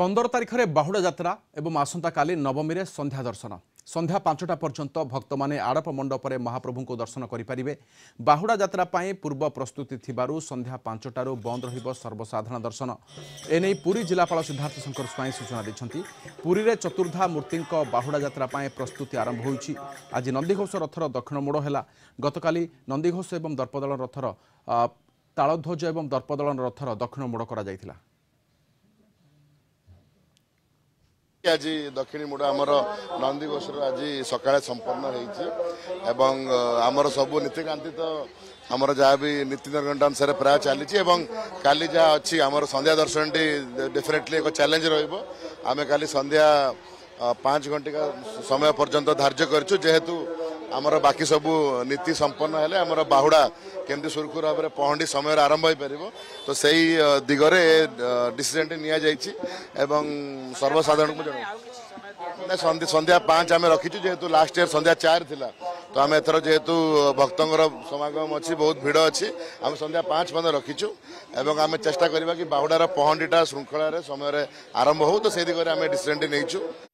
ପନ୍ଦର ତାରିଖରେ ବାହୁଡ଼ା ଯାତ୍ରା ଏବଂ ଆସନ୍ତାକାଲି ନବମୀରେ ସନ୍ଧ୍ୟା ଦର୍ଶନ ସନ୍ଧ୍ୟା ପାଞ୍ଚଟା ପର୍ଯ୍ୟନ୍ତ ଭକ୍ତମାନେ ଆଡ଼ପ ମଣ୍ଡପରେ ମହାପ୍ରଭୁଙ୍କୁ ଦର୍ଶନ କରିପାରିବେ ବାହୁଡ଼ା ଯାତ୍ରା ପାଇଁ ପୂର୍ବ ପ୍ରସ୍ତୁତି ଥିବାରୁ ସନ୍ଧ୍ୟା ପାଞ୍ଚଟାରୁ ବନ୍ଦ ରହିବ ସର୍ବସାଧାରଣ ଦର୍ଶନ ଏନେଇ ପୁରୀ ଜିଲ୍ଲାପାଳ ସିଦ୍ଧାର୍ଥ ଶଙ୍କର ସ୍ୱାଇଁ ସୂଚନା ଦେଇଛନ୍ତି ପୁରୀରେ ଚତୁର୍ଦ୍ଧା ମୂର୍ତ୍ତିଙ୍କ ବାହୁଡ଼ା ଯାତ୍ରା ପାଇଁ ପ୍ରସ୍ତୁତି ଆରମ୍ଭ ହୋଇଛି ଆଜି ନନ୍ଦିଘୋଷ ରଥର ଦକ୍ଷିଣ ମୋଡ଼ ହେଲା ଗତକାଲି ନନ୍ଦିଘୋଷ ଏବଂ ଦର୍ପଦଳ ରଥର ତାଳଧ୍ୱଜ ଏବଂ ଦର୍ପଦଳ ରଥର ଦକ୍ଷିଣ ମୋଡ଼ କରାଯାଇଥିଲା ଆଜି ଦକ୍ଷିଣୀ ମୁଣ୍ଡ ଆମର ନନ୍ଦିଘୋଷର ଆଜି ସକାଳେ ସମ୍ପନ୍ନ ହେଇଛି ଏବଂ ଆମର ସବୁ ନୀତିକାନ୍ତି ତ ଆମର ଯାହା ବି ନୀତି ନିର୍ଘଣ୍ଟ ଅନୁସାରେ ପ୍ରାୟ ଚାଲିଛି ଏବଂ କାଲି ଯାହା ଅଛି ଆମର ସନ୍ଧ୍ୟା ଦର୍ଶନଟି ଡେଫିନେଟଲି ଏକ ଚ୍ୟାଲେଞ୍ଜ ରହିବ ଆମେ କାଲି ସନ୍ଧ୍ୟା ପାଞ୍ଚ ଘଣ୍ଟିକା ସମୟ ପର୍ଯ୍ୟନ୍ତ ଧାର୍ଯ୍ୟ କରିଛୁ ଯେହେତୁ ଆମର ବାକି ସବୁ ନୀତି ସମ୍ପନ୍ନ ହେଲେ ଆମର ବାହୁଡ଼ା କେମିତି ସୁରୁଖୁରୁ ଭାବରେ ପହଣ୍ଡି ସମୟରେ ଆରମ୍ଭ ହୋଇପାରିବ ତ ସେଇ ଦିଗରେ ଡିସିଜନଟି ନିଆଯାଇଛି ଏବଂ ସର୍ବସାଧାରଣଙ୍କୁ ଜଣାଇ ସନ୍ଧ୍ୟା ପାଞ୍ଚ ଆମେ ରଖିଛୁ ଯେହେତୁ ଲାଷ୍ଟ ଇୟର ସନ୍ଧ୍ୟା ଚାରି ଥିଲା ତ ଆମେ ଏଥର ଯେହେତୁ ଭକ୍ତଙ୍କର ସମାଗମ ଅଛି ବହୁତ ଭିଡ଼ ଅଛି ଆମେ ସନ୍ଧ୍ୟା ପାଞ୍ଚ ପର୍ଯ୍ୟନ୍ତ ରଖିଛୁ ଏବଂ ଆମେ ଚେଷ୍ଟା କରିବା କି ବାହୁଡ଼ାର ପହଣ୍ଡିଟା ଶୃଙ୍ଖଳାରେ ସମୟରେ ଆରମ୍ଭ ହେଉ ତ ସେଇ ଦିଗରେ ଆମେ ଡିସିଜନଟି ନେଇଛୁ